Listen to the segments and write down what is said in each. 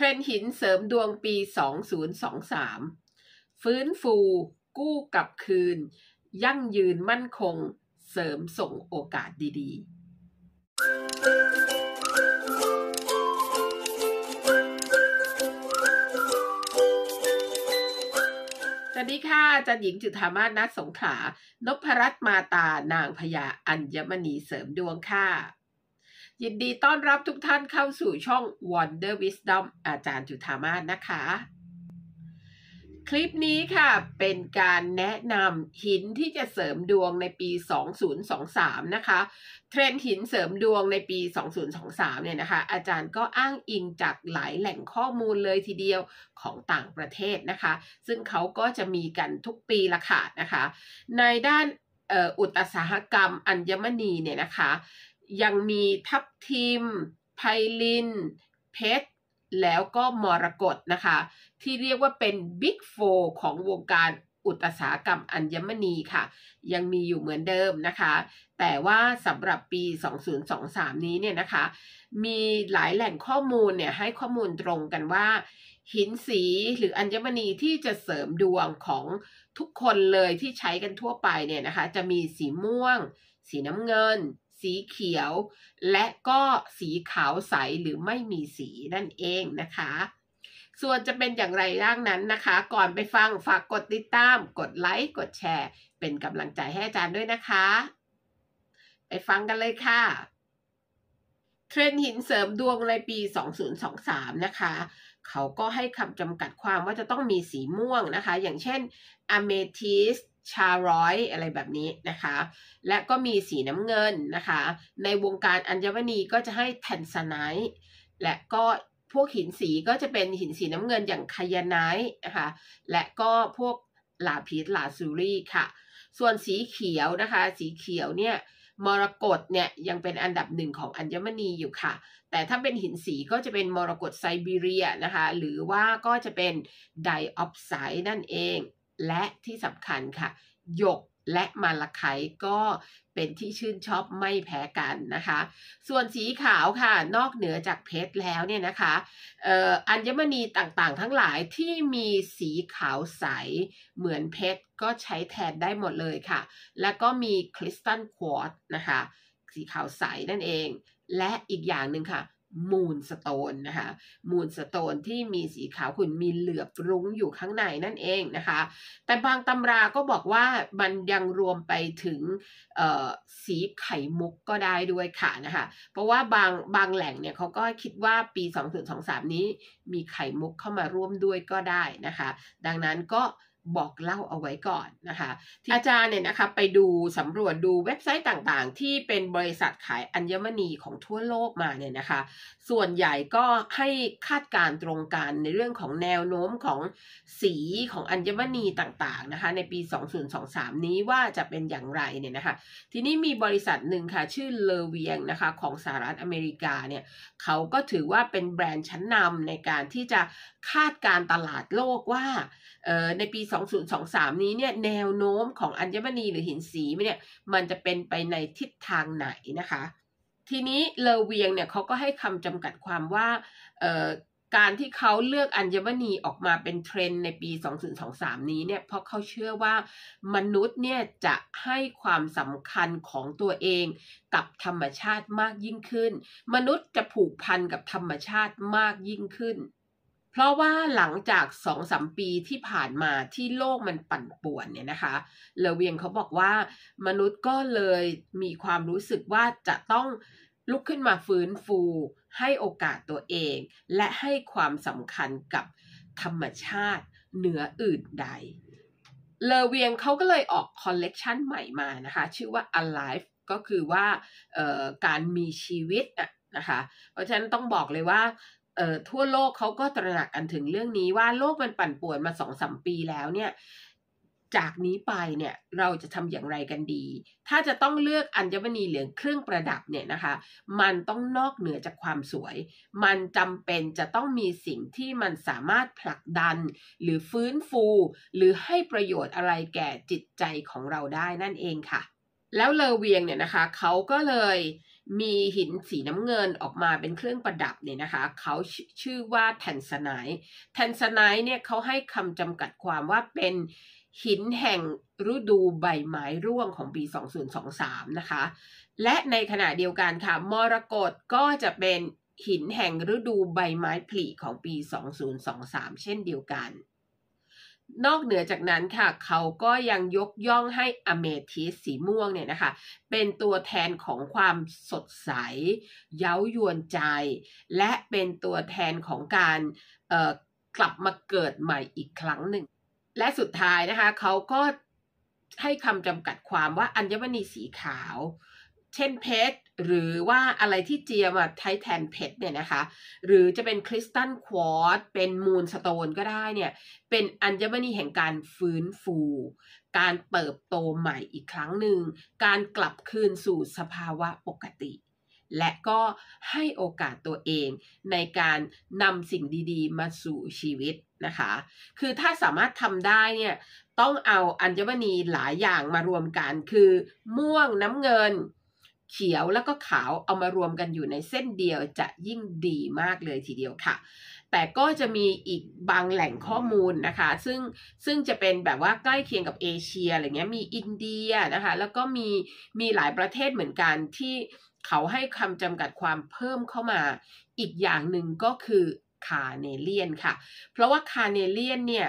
เทรนหินเสริมดวงปี 2023 ฟื้นฟูกู้กลับคืน ยั่งยืนมั่นคง เสริมส่งโอกาสดี ๆ สวัสดีค่ะ อาจารย์หญิงจุธามาสนัสสงขลานพรัตมาตานางพญาอัญมณีเสริมดวงค่ะยินดีต้อนรับทุกท่านเข้าสู่ช่อง Wonder Wisdom อาจารย์จุธามาศนะคะ คลิปนี้ค่ะเป็นการแนะนำหินที่จะเสริมดวงในปี 2023นะคะเทรนหินเสริมดวงในปี 2023เนี่ยนะคะอาจารย์ก็อ้างอิงจากหลายแหล่งข้อมูลเลยทีเดียวของต่างประเทศนะคะ ซึ่งเขาก็จะมีกันทุกปีละค่ะนะคะ ในด้านอุตสาหกรรมอัญมณีเนี่ยนะคะยังมีทับทิมไพลิน เพชร แล้วก็มรกตนะคะ ที่เรียกว่าเป็นบิ๊กโฟของวงการอุตสาหกรรมอัญมณีค่ะ ยังมีอยู่เหมือนเดิมนะคะ แต่ว่าสำหรับปี 2023 นี้เนี่ยนะคะมีหลายแหล่งข้อมูลเนี่ยให้ข้อมูลตรงกันว่า หินสีหรืออัญมณีที่จะเสริมดวงของทุกคนเลยที่ใช้กันทั่วไปเนี่ยนะคะ จะมีสีม่วง สีน้ำเงินสีเขียวและก็สีขาวใสหรือไม่มีสีนั่นเองนะคะ ส่วนจะเป็นอย่างไรร่างนั้นนะคะ ก่อนไปฟังฝากกดติดตาม กดไลค์กดแชร์ เป็นกำลังใจให้อาจารย์ด้วยนะคะ ไปฟังกันเลยค่ะ เทรนหินเสริมดวงในปี 2023 นะคะเขาก็ให้คำจำกัดความว่าจะต้องมีสีม่วงนะคะ อย่างเช่น อเมทิสชาร้อยอะไรแบบนี้นะคะ และก็มีสีน้ำเงินนะคะ ในวงการอัญมณีก็จะให้แทนซไนท์และก็พวกหินสีก็จะเป็นหินสีน้ำเงินอย่างคายาไนท์นะคะ และก็พวกลาพีสลาซูรี่ค่ะ ส่วนสีเขียวนะคะ สีเขียวเนี่ยมรกตเนี่ยยังเป็นอันดับหนึ่งของอัญมณีอยู่ค่ะ แต่ถ้าเป็นหินสีก็จะเป็นมรกตไซบีเรียนะคะหรือว่าก็จะเป็นไดออฟไซด์นั่นเองและที่สำคัญค่ะหยกและมาละไคก็เป็นที่ชื่นชอบไม่แพ้กันนะคะ ส่วนสีขาวค่ะนอกเหนือจากเพชรแล้วเนี่ยนะคะอออัญมณีต่างๆทั้งหลายที่มีสีขาวใสเหมือนเพชรก็ใช้แทนได้หมดเลยค่ะ แล้วก็มีคริสตัลควอตนะคะสีขาวใสนั่นเอง และอีกอย่างหนึ่งค่ะมูลสโตนนะคะมูลสโตนที่มีสีขาวขุ่นมีเหลือบรุ้งอยู่ข้างในนั่นเองนะคะ แต่บางตำราก็บอกว่ามันยังรวมไปถึงสีไข่มุกก็ได้ด้วยค่ะนะคะเพราะว่าบางบางแหล่งเนี่ยเขาก็คิดว่าปี2023นี้มีไข่มุกเข้ามาร่วมด้วยก็ได้นะคะ ดังนั้นก็บอกเล่าเอาไว้ก่อนนะคะอาจารย์เนี่ยนะคะไปดูสำรวจดูเว็บไซต์ต่างๆ ที่เป็นบริษัทขายอัญมณีของทั่วโลกมาเนี่ยนะคะส่วนใหญ่ก็ให้คาดการตรงกันในเรื่องของแนวโน้มของสีของอัญมณีต่างๆนะคะในปี 2023 นี้ว่าจะเป็นอย่างไรเนี่ยนะคะทีนี้มีบริษัทหนึ่งค่ะชื่อเลเวียงนะคะของสหรัฐอเมริกาเนี่ยเขาก็ถือว่าเป็นแบรนด์ชั้นนำในการที่จะคาดการตลาดโลกว่าในปี2 2023 นี้เนี่ยแนวโน้มของอัญมณีหรือหินสีเนี่ยมันจะเป็นไปในทิศทางไหนนะคะทีนี้เลเวียงเนี่ยเขาก็ให้คำจำกัดความว่าการที่เขาเลือกอัญมณีออกมาเป็นเทรนในปี 2023 นี้เนี่ยเพราะเขาเชื่อว่ามนุษย์เนี่ยจะให้ความสำคัญของตัวเองกับธรรมชาติมากยิ่งขึ้น มนุษย์จะผูกพันกับธรรมชาติมากยิ่งขึ้นเพราะว่าหลังจากสองสมปีที่ผ่านมาที่โลกมันปั่นป่วนเนี่ยนะคะ เลเวียงเขาบอกว่า มนุษย์ก็เลยมีความรู้สึกว่าจะต้องลุกขึ้นมาฟื้นฟูให้โอกาสตัวเอง และให้ความสำคัญกับธรรมชาติเหนืออื่นใด เลเวียงเขาก็เลยออกคอลเลกชันใหม่มานะคะ ชื่อว่า alive ก็คือว่าการมีชีวิตนะคะ เพราะฉะนั้นต้องบอกเลยว่าเอ่อทั่วโลกเขาก็ตระหนักกันถึงเรื่องนี้ว่าโลกมันปั่นป่วนมาสองสมปีแล้วเนี่ยจากนี้ไปเนี่ยเราจะทำอย่างไรกันดี ถ้าจะต้องเลือกอัญมณีเหลืองเครื่องประดับเนี่ยนะคะ มันต้องนอกเหนือจากความสวย มันจำเป็นจะต้องมีสิ่งที่มันสามารถผลักดัน หรือฟื้นฟู หรือให้ประโยชน์อะไรแก่จิตใจของเราได้นั่นเองค่ะ แล้วเลเวียงเนี่ยนะคะเขาก็เลยมีหินสีน้ำเงินออกมาเป็นเครื่องประดับเนี่ยนะคะเขาชื่อว่าแทนสไนา์แทนสไนา์เนี่ยเขาให้คำจำกัดความว่าเป็นหินแห่งฤดูใบไม้ร่วงของปี 2023 นะคะและในขณะเดียวกันค่ะมรกตก็จะเป็นหินแห่งฤดูใบไม้ผลิของปี 2023 เช่นเดียวกันนอกเหนือจากนั้นค่ะ เขาก็ยังยกย่องให้อเมทิสสีม่วงเนี่ยนะคะ เป็นตัวแทนของความสดใสเย้ายวนใจ และเป็นตัวแทนของการกลับมาเกิดใหม่อีกครั้งหนึ่ง และสุดท้ายนะคะ เขาก็ให้คำจำกัดความว่าอัญมณีสีขาวเช่นเพชรหรือว่าอะไรที่เจียมใช้แทนเพชรเนี่ยนะคะหรือจะเป็นคริสตัลควอตเป็นมูลสโตนก็ได้เนี่ยเป็นอัญมณีแห่งการฟื้นฟูการเติบโตใหม่อีกครั้งหนึ่งการกลับคืนสู่สภาวะปกติ และก็ให้โอกาสตัวเองในการนำสิ่งดีๆ มาสู่ชีวิตนะคะ คือถ้าสามารถทำได้เนี่ยต้องเอาอัญมณีหลายอย่างมารวมกันคือม่วงน้ำเงินเขียวแล้วก็ขาว เอามารวมกันอยู่ในเส้นเดียวจะยิ่งดีมากเลยทีเดียวค่ะ แต่ก็จะมีอีกบางแหล่งข้อมูลนะคะซึ่งซึ่งจะเป็นแบบว่าใกล้เคียงกับเอเชียอะไรเงี้ยมีอินเดียนะคะแล้วก็มีมีหลายประเทศเหมือนกันที่เขาให้คำจำกัดความเพิ่มเข้ามาอีกอย่างหนึ่งก็คือคาเนเลียนค่ะ เพราะว่าคาเนเลียนเนี่ย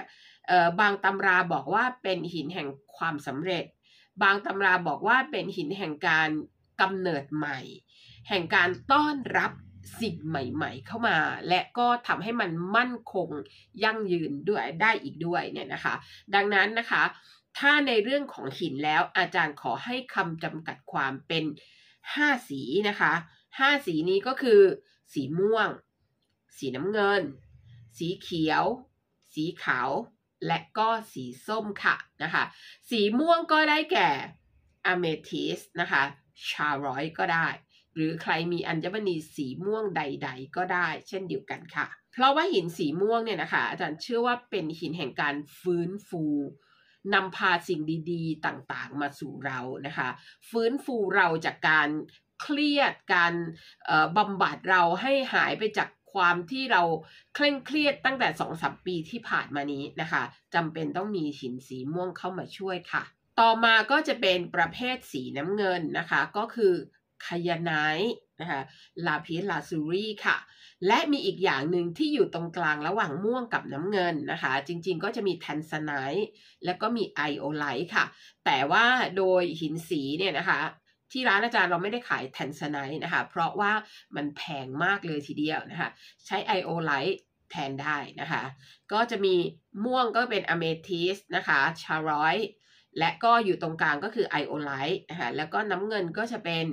บางตำราบอกว่าเป็นหินแห่งความสำเร็จ บางตำราบอกว่าเป็นหินแห่งการกำเนิดใหม่ แห่งการต้อนรับสิ่งใหม่ๆเข้ามา และก็ทำให้มันมั่นคงยั่งยืนด้วยได้อีกด้วยเนี่ยนะคะ ดังนั้นนะคะ ถ้าในเรื่องของหินแล้วอาจารย์ขอให้คำจำกัดความเป็น 5 สีนะคะ5สีนี้ก็คือ สีม่วง สีน้ำเงิน สีเขียว สีขาว และก็สีส้มค่ะนะคะ สีม่วงก็ได้แก่ อเมทิสนะคะชาร้อยก็ได้ หรือใครมีอัญมณีสีม่วงใด ๆ ก็ได้ เช่นเดียวกันค่ะ เพราะว่าหินสีม่วงเนี่ยนะคะ อาจารย์เชื่อว่าเป็นหินแห่งการฟื้นฟูนำพาสิ่งดีๆต่างๆมาสู่เรานะคะ ฟื้นฟูเราจากการเครียดการบำบัดเราให้หายไปจากความที่เราเคร่งเครียดตั้งแต่สองสามปีที่ผ่านมานี้นะคะจำเป็นต้องมีหินสีม่วงเข้ามาช่วยค่ะต่อมาก็จะเป็นประเภทสีน้ำเงินนะคะก็คือคายาไนท์นะคะลาพีลาซูรีค่ะและมีอีกอย่างหนึ่งที่อยู่ตรงกลางระหว่างม่วงกับน้ำเงินนะคะจริงๆก็จะมีแทนสไนท์แล้วก็มีไอโอไลท์ค่ะแต่ว่าโดยหินสีเนี่ยนะคะที่ร้านอาจารย์เราไม่ได้ขายแทนสไนท์นะคะเพราะว่ามันแพงมากเลยทีเดียวนะคะใช้ไอโอไลท์แทนได้นะคะก็จะมีม่วงก็เป็นอเมทิสนะคะชารอยและก็อยู่ตรงกลางก็คือไอโอไลท์ะแล้วก็น้ำเงินก็จะเป็น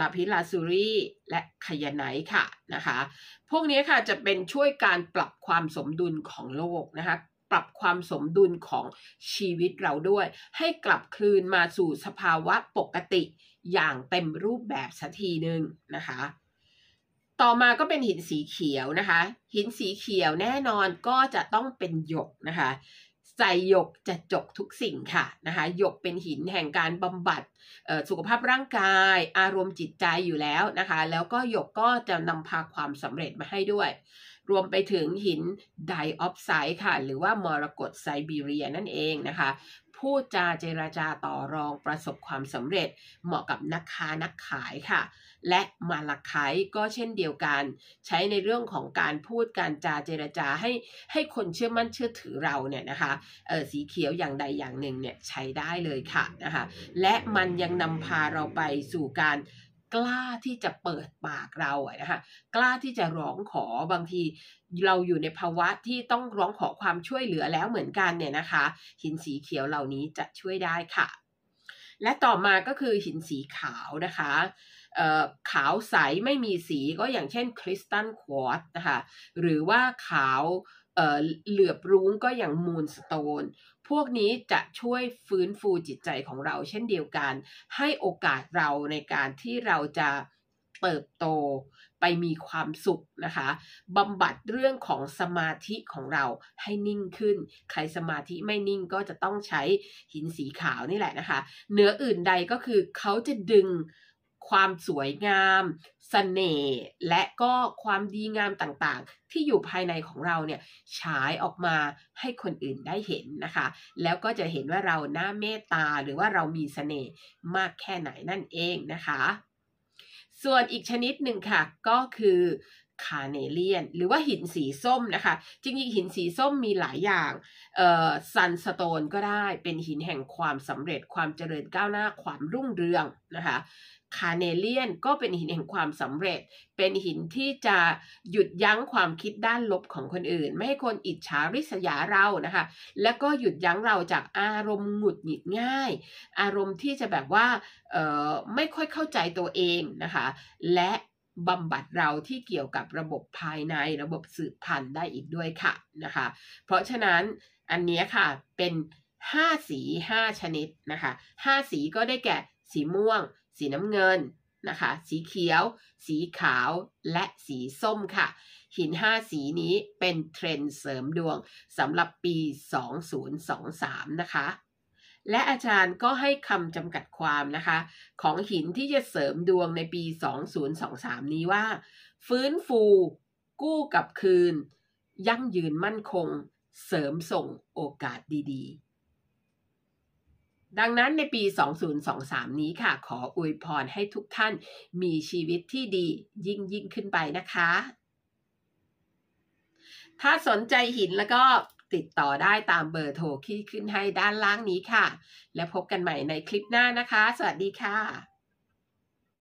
ลาพิลาซูรีและขยไนค่ะนะคะ พวกนี้ค่ะจะเป็นช่วยการปรับความสมดุลของโลกนะคะ ปรับความสมดุลของชีวิตเราด้วย ให้กลับคืนมาสู่สภาวะปกติอย่างเต็มรูปแบบสักทีหนึ่งนะคะ ต่อมาก็เป็นหินสีเขียวนะคะ หินสีเขียวแน่นอนก็จะต้องเป็นหยกนะคะใจหยกจะจบทุกสิ่งค่ะนะคะหยกเป็นหินแห่งการบำบัดสุขภาพร่างกาย อารมณ์จิตใจอยู่แล้วนะคะ แล้วก็หยกก็จะนำพาความสำเร็จมาให้ด้วย รวมไปถึงหินไดออฟไซด์ค่ะ หรือว่ามรกตไซบีเรียนั่นเองนะคะพูดจาเจรจาต่อรองประสบความสำเร็จเหมาะกับนักค้านักขายค่ะและมาลักขายก็เช่นเดียวกันใช้ในเรื่องของการพูดการจาเจรจาให้ให้คนเชื่อมั่นเชื่อถือเราเนี่ยนะคะเออสีเขียวอย่างใดอย่างหนึ่งเนี่ยใช้ได้เลยค่ะนะคะและมันยังนำพาเราไปสู่การกล้าที่จะเปิดปากเราอะนะคะกล้าที่จะร้องขอบางทีเราอยู่ในภาวะที่ต้องร้องขอความช่วยเหลือแล้วเหมือนกันเนี่ยนะคะหินสีเขียวเหล่านี้จะช่วยได้ค่ะ และต่อมาก็คือหินสีขาวนะคะขาวใสไม่มีสีก็อย่างเช่นคริสตัลควอตนะคะหรือว่าขาวเหลือบรุ้งก็อย่างมูนสโตนพวกนี้จะช่วยฟื้นฟูจิตใจของเราเช่นเดียวกัน ให้โอกาสเราในการที่เราจะเติบโตไปมีความสุขนะคะบำบัดเรื่องของสมาธิของเราให้นิ่งขึ้น ใครสมาธิไม่นิ่งก็จะต้องใช้หินสีขาวนี่แหละนะคะเหนืออื่นใดก็คือเขาจะดึงความสวยงามสเสน่ห์ และก็ความดีงามต่างๆ ที่อยู่ภายในของเราเนี่ยฉายออกมาให้คนอื่นได้เห็นนะคะ แล้วก็จะเห็นว่าเราหน้าเมตตาหรือว่าเรามีสเสน่ห์มากแค่ไหนนั่นเองนะคะ ส่วนอีกชนิดหนึ่งค่ะก็คือคาเนเลียนหรือว่าหินสีส้มนะคะจริงๆหินสีส้มมีหลายอย่างเอ่อซันสโตนก็ได้เป็นหินแห่งความสำเร็จความเจริญก้าวหน้าความรุ่งเรืองนะคะคาเนเลียนก็เป็นหินแห่งความสำเร็จ เป็นหินที่จะหยุดยั้งความคิดด้านลบของคนอื่น ไม่ให้คนอิจฉาริษยาเรานะคะ แล้วก็หยุดยั้งเราจากอารมณ์หงุดหงิดง่าย อารมณ์ที่จะแบบว่าไม่ค่อยเข้าใจตัวเองนะคะ และบำบัดเราที่เกี่ยวกับระบบภายในระบบสืบพันธุ์ได้อีกด้วยค่ะนะคะ เพราะฉะนั้นอันนี้ค่ะเป็น 5 สี 5 ชนิดนะคะ5สีก็ได้แก่สีม่วงสีน้ำเงินนะคะ สีเขียว สีขาว และสีส้มค่ะ หิน 5 สีนี้เป็นเทรนเสริมดวงสำหรับปี 2023นะคะและอาจารย์ก็ให้คำจำกัดความนะคะของหินที่จะเสริมดวงในปี 2023 นี้ว่า ฟื้นฟูกู้กับคืน ยั่งยืนมั่นคง เสริมส่งโอกาสดีๆดังนั้นในปี 2023 นี้ค่ะ ขออวยพรให้ทุกท่านมีชีวิตที่ดียิ่งยิ่งขึ้นไปนะคะ ถ้าสนใจหินแล้วก็ติดต่อได้ตามเบอร์โทรที่ขึ้นให้ด้านล่างนี้ค่ะ และพบกันใหม่ในคลิปหน้านะคะ สวัสดีค่ะ